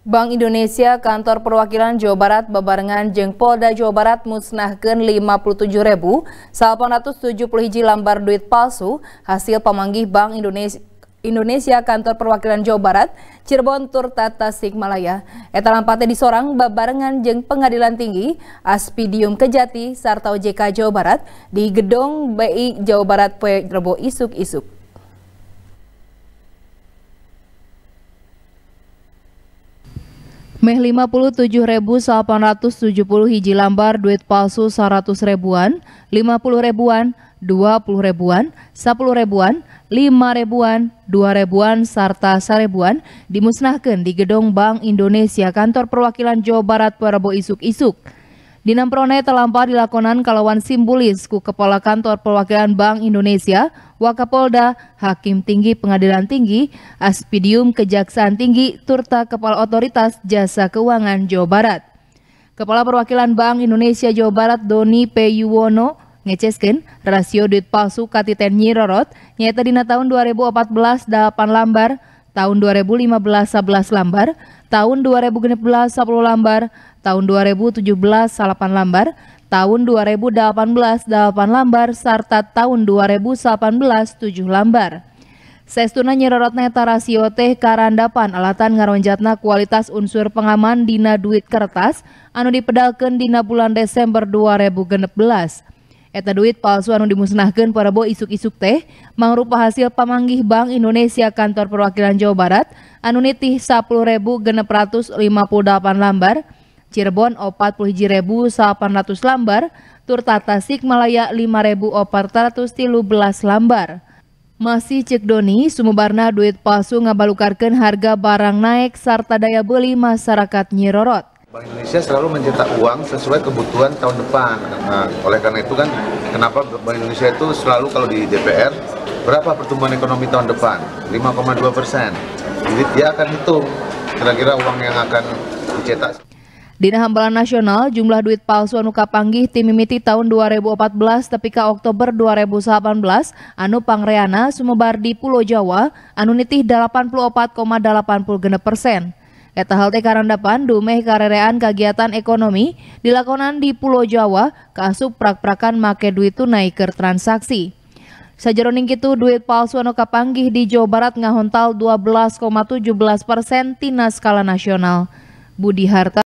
Bank Indonesia Kantor Perwakilan Jawa Barat bebarengan jeung Polda Jawa Barat musnahkeun 57.870 hiji lambar duit palsu hasil pamanggih Bank Indonesia Indonesia Kantor Perwakilan Jawa Barat Cirebon Turta Tasikmalaya eta lampate disorang babarengan jeung Pengadilan Tinggi Aspidium Kejati serta OJK Jawa Barat di Gedong BI Jawa Barat Poe Rebo isuk-isuk Meh 57.870 hiji lambar duit palsu 100 ribuan, 50 ribuan, 20 ribuan, 10 ribuan, 5 ribuan, 2 ribuan, serta 1 ribuan dimusnahkan di Gedung Bank Indonesia Kantor Perwakilan Jawa Barat Perabu Isuk-Isuk. Prone terlampau dilakonan kalawan simbolis ku Kepala Kantor Perwakilan Bank Indonesia, Wakapolda, Hakim Tinggi Pengadilan Tinggi, Aspidium Kejaksaan Tinggi, Turta Kepala Otoritas Jasa Keuangan Jawa Barat. Kepala Perwakilan Bank Indonesia Jawa Barat Doni P. Yuwono ngecesken rasio duit palsu katiten nyirorot nyata dina tahun 2014 8 lambar, tahun 2015 11 lambar, tahun 2016 10 lambar, tahun 2017 8 lambar, tahun 2018 8 lambar, serta tahun 2018 7 lambar. Sestuna nyerorot neta rasio teh karandapan alatan ngaronjatna kualitas unsur pengaman dina duit kertas anu dipedalkan dina bulan Desember 2016. Eta duit palsu anu dimusnahkan para bo isuk-isuk teh mangrupa hasil pamanggih Bank Indonesia Kantor Perwakilan Jawa Barat anu nitih 10.658 lambar, Cirebon 41.800 lambar, Turtata Sikmalaya 5.413 lambar. Masih cek Doni, sumubarna duit palsu ngabalukarkan harga barang naik serta daya beli masyarakat nyirorot. Bank Indonesia selalu mencetak uang sesuai kebutuhan tahun depan. Nah, oleh karena itu kan, kenapa Bank Indonesia itu selalu kalau di DPR, berapa pertumbuhan ekonomi tahun depan? 5,2 persen. Jadi dia akan hitung kira-kira uang yang akan dicetak. Dina Hambalan Nasional, jumlah duit palsu anu kapanggih timimiti tahun 2014 tapi ke Oktober 2018 anu pangreana sumebar di Pulau Jawa anu nitih 84,80 persen. Eta halte karandapan dumeh karerean kegiatan ekonomi dilakonan di Pulau Jawa kasup prak-prakan make duit tunai ke transaksi. Sajaroning itu duit palsu anu kapanggih di Jawa Barat ngahontal 12,17 persen tina skala nasional. Budi Harta